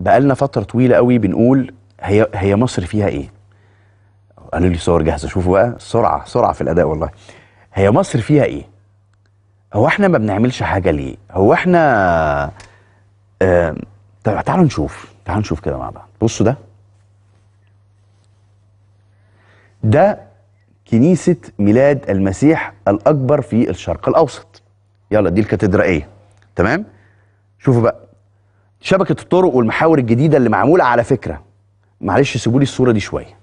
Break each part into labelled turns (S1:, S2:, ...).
S1: بقالنا فتره طويله قوي بنقول هي هي مصر فيها ايه قالوا لي صور جاهزه شوفوا بقى سرعه سرعه في الاداء والله هي مصر فيها ايه هو احنا ما بنعملش حاجه ليه هو احنا آه طب تعالوا نشوف تعالوا نشوف كده مع بعض بصوا ده ده كنيسة ميلاد المسيح الأكبر في الشرق الأوسط يلا دي الكاتدرائية تمام شوفوا بقى شبكه الطرق والمحاور الجديده اللي معموله على فكره معلش سيبوا لي الصوره دي شويه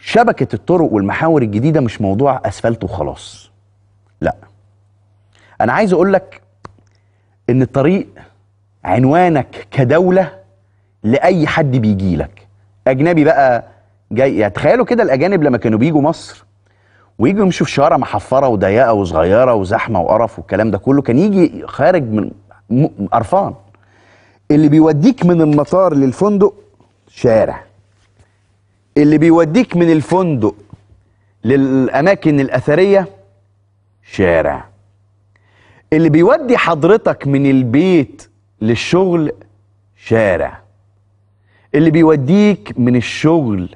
S1: شبكه الطرق والمحاور الجديده مش موضوع اسفلت وخلاص لا انا عايز اقول لك ان الطريق عنوانك كدوله لاي حد بيجي لك اجنبي بقى جاي يعني تخيلوا كده الاجانب لما كانوا بيجوا مصر ويجوا يمشوا في شوارع محفره وضيقه وصغيره وزحمه وقرف والكلام ده كله كان يجي خارج من قرفان اللي بيوديك من المطار للفندق شارع اللي بيوديك من الفندق للأماكن الأثرية شارع اللي بيودي حضرتك من البيت للشغل شارع اللي بيوديك من الشغل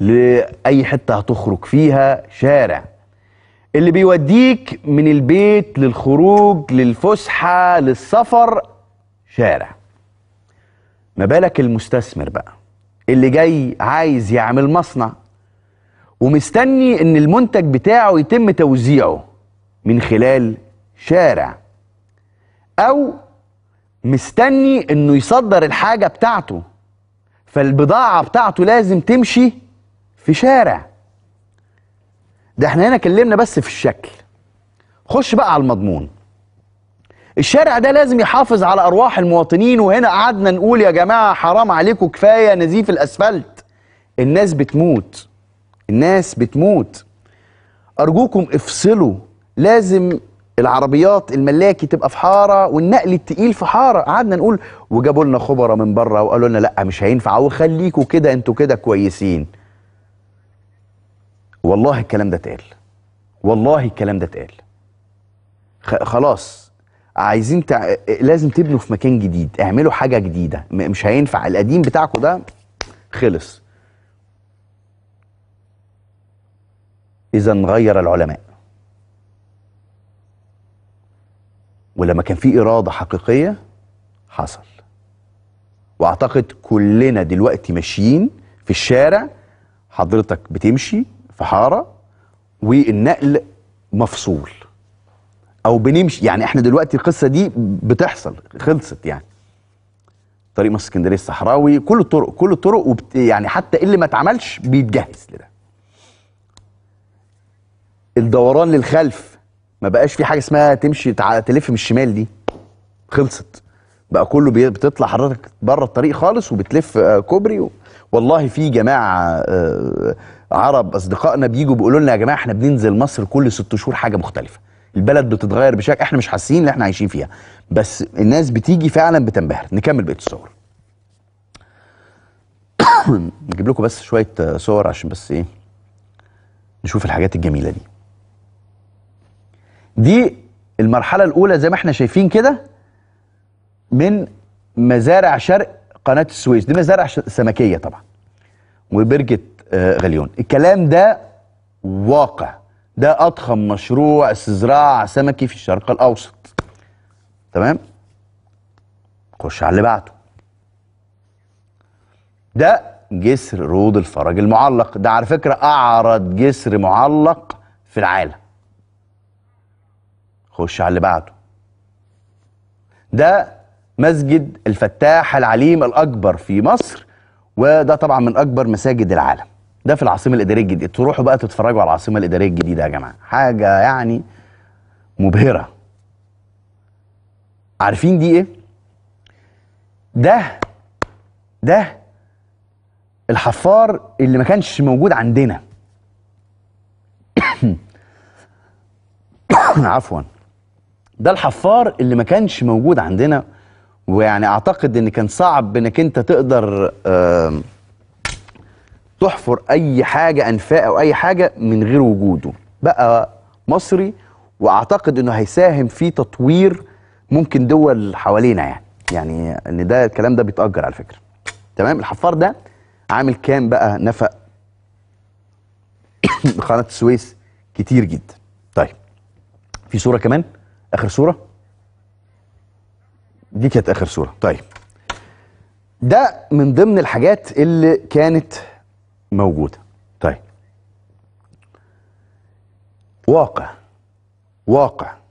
S1: لأي حتة هتخرج فيها شارع اللي بيوديك من البيت للخروج للفسحة للسفر شارع ما بالك المستثمر بقى اللي جاي عايز يعمل مصنع ومستني ان المنتج بتاعه يتم توزيعه من خلال شارع او مستني انه يصدر الحاجة بتاعته فالبضاعة بتاعته لازم تمشي في شارع ده احنا هنا كلمنا بس في الشكل خش بقى على المضمون الشارع ده لازم يحافظ على ارواح المواطنين وهنا قعدنا نقول يا جماعه حرام عليكم كفايه نزيف الاسفلت الناس بتموت الناس بتموت ارجوكم افصلوا لازم العربيات الملاكي تبقى في حاره والنقل التقيل في حاره قعدنا نقول وجابوا لنا خبراء من بره وقالوا لنا لا مش هينفع وخليكوا كده انتوا كده كويسين والله الكلام ده اتقال والله الكلام ده اتقال خلاص عايزين تع... لازم تبنوا في مكان جديد اعملوا حاجه جديده مش هينفع القديم بتاعكم ده خلص اذا غير العلماء ولما كان في اراده حقيقيه حصل واعتقد كلنا دلوقتي ماشيين في الشارع حضرتك بتمشي في حاره والنقل مفصول او بنمشي يعني احنا دلوقتي القصه دي بتحصل خلصت يعني طريق مصر اسكندريه الصحراوي كل الطرق كل الطرق وبت يعني حتى اللي ما اتعملش بيتجهز لده الدوران للخلف ما بقاش في حاجه اسمها تمشي تلف من الشمال دي خلصت بقى كله بتطلع حضرتك بره الطريق خالص وبتلف آه، كوبري و... والله في جماعه آه، عرب اصدقائنا بيجوا بيقولوا لنا يا جماعه احنا بننزل مصر كل ست شهور حاجه مختلفه البلد بتتغير بشكل احنا مش حاسين ان احنا عايشين فيها بس الناس بتيجي فعلا بتنبهر نكمل بقيه الصور نجيب لكم بس شويه آه، صور عشان بس ايه نشوف الحاجات الجميله دي دي المرحله الاولى زي ما احنا شايفين كده من مزارع شرق قناه السويس دي مزارع سمكيه طبعا وبرجه آه، غليون الكلام ده واقع ده اضخم مشروع استزراع سمكي في الشرق الاوسط تمام خش على اللي بعده ده جسر رود الفرج المعلق ده على فكره اعرض جسر معلق في العالم خش على اللي بعده ده مسجد الفتاح العليم الأكبر في مصر وده طبعا من أكبر مساجد العالم ده في العاصمة الإدارية الجديدة تروحوا بقى تتفرجوا على العاصمة الإدارية الجديدة يا جماعة حاجة يعني مبهرة عارفين دي إيه؟ ده ده الحفار اللي ما كانش موجود عندنا عفوا ده الحفار اللي ما كانش موجود عندنا ويعني اعتقد ان كان صعب انك انت تقدر تحفر اي حاجه انفاق او اي حاجه من غير وجوده بقى مصري واعتقد انه هيساهم في تطوير ممكن دول حوالينا يعني يعني ان ده الكلام ده بيتاجر على فكره تمام الحفار ده عامل كام بقى نفق قناه السويس كتير جدا طيب في صوره كمان اخر صوره دي كانت اخر صوره طيب ده من ضمن الحاجات اللي كانت موجوده طيب واقع واقع